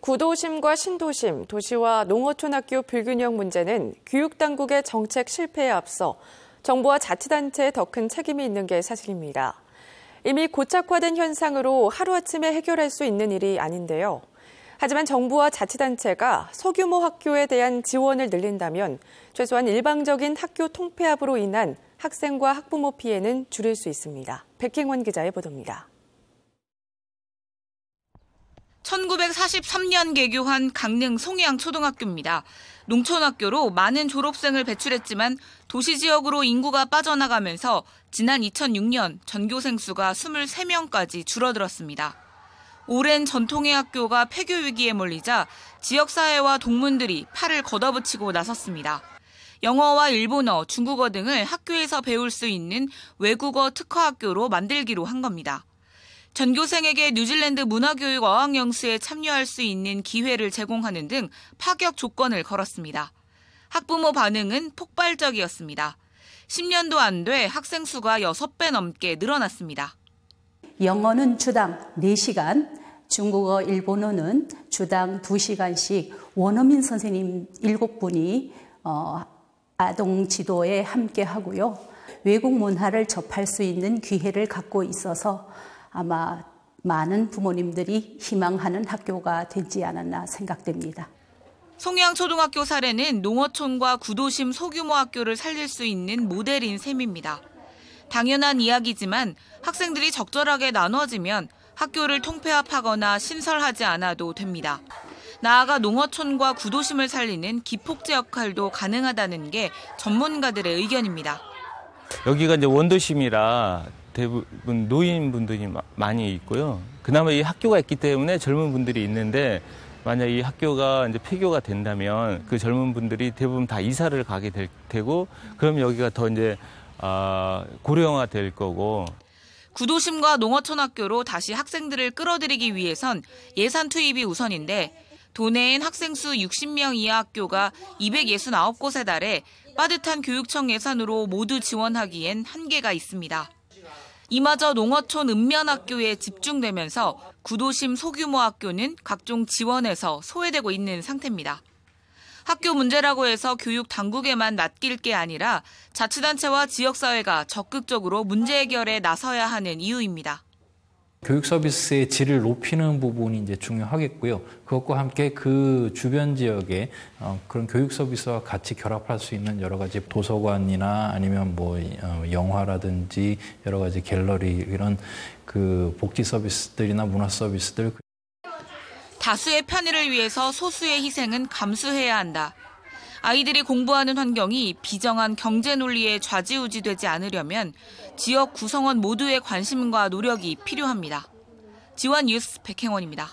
구도심과 신도심, 도시와 농어촌학교 불균형 문제는 교육당국의 정책 실패에 앞서 정부와 자치단체에 더 큰 책임이 있는 게 사실입니다. 이미 고착화된 현상으로 하루아침에 해결할 수 있는 일이 아닌데요. 하지만 정부와 자치단체가 소규모 학교에 대한 지원을 늘린다면 최소한 일방적인 학교 통폐합으로 인한 학생과 학부모 피해는 줄일 수 있습니다. 백행원 기자의 보도입니다. 1943년 개교한 강릉 송양 해 초등학교입니다. 농촌학교로 많은 졸업생을 배출했지만 도시 지역으로 인구가 빠져나가면서 지난 2006년 전교생 수가 23명까지 줄어들었습니다. 오랜 전통의 학교가 폐교 위기에 몰리자 지역사회와 동문들이 팔을 걷어붙이고 나섰습니다. 영어와 일본어, 중국어 등을 학교에서 배울 수 있는 외국어 특화학교로 만들기로 한 겁니다. 전교생에게 뉴질랜드 문화교육 어학영수에 참여할 수 있는 기회를 제공하는 등 파격 조건을 걸었습니다. 학부모 반응은 폭발적이었습니다. 10년도 안 돼 학생 수가 6배 넘게 늘어났습니다. 영어는 주당 4시간, 중국어, 일본어는 주당 2시간씩 원어민 선생님 7분이 어, 아동 지도에 함께 하고요. 외국 문화를 접할 수 있는 기회를 갖고 있어서 아마 많은 부모님들이 희망하는 학교가 되지 않았나 생각됩니다. 송양초등학교 사례는 농어촌과 구도심 소규모 학교를 살릴 수 있는 모델인 셈입니다. 당연한 이야기지만 학생들이 적절하게 나눠지면 학교를 통폐합하거나 신설하지 않아도 됩니다. 나아가 농어촌과 구도심을 살리는 기폭제 역할도 가능하다는 게 전문가들의 의견입니다. 여기가 이제 원도심이라 대부분 노인분들이 많이 있고요. 그나마 이 학교가 있기 때문에 젊은 분들이 있는데 만약 이 학교가 이제 폐교가 된다면 그 젊은 분들이 대부분 다 이사를 가게 될 테고 그럼 여기가 더 이제 아, 고령화 될 거고 구도심과 농어촌학교로 다시 학생들을 끌어들이기 위해선 예산 투입이 우선인데 도내엔 학생 수 60명 이하 학교가 269곳에 달해 빠듯한 교육청 예산으로 모두 지원하기엔 한계가 있습니다. 이마저 농어촌 읍면학교에 집중되면서 구도심 소규모 학교는 각종 지원에서 소외되고 있는 상태입니다. 학교 문제라고 해서 교육 당국에만 맡길 게 아니라 자치단체와 지역사회가 적극적으로 문제 해결에 나서야 하는 이유입니다. 교육 서비스의 질을 높이는 부분이 이제 중요하겠고요. 그것과 함께 그 주변 지역에 어, 그런 교육 서비스와 같이 결합할 수 있는 여러 가지 도서관이나 아니면 뭐 어, 영화라든지 여러 가지 갤러리 이런 그 복지 서비스들이나 문화 서비스들 그 다수의 편의를 위해서 소수의 희생은 감수해야 한다. 아이들이 공부하는 환경이 비정한 경제 논리에 좌지우지되지 않으려면 지역 구성원 모두의 관심과 노력이 필요합니다. 지원 뉴스 백행원입니다.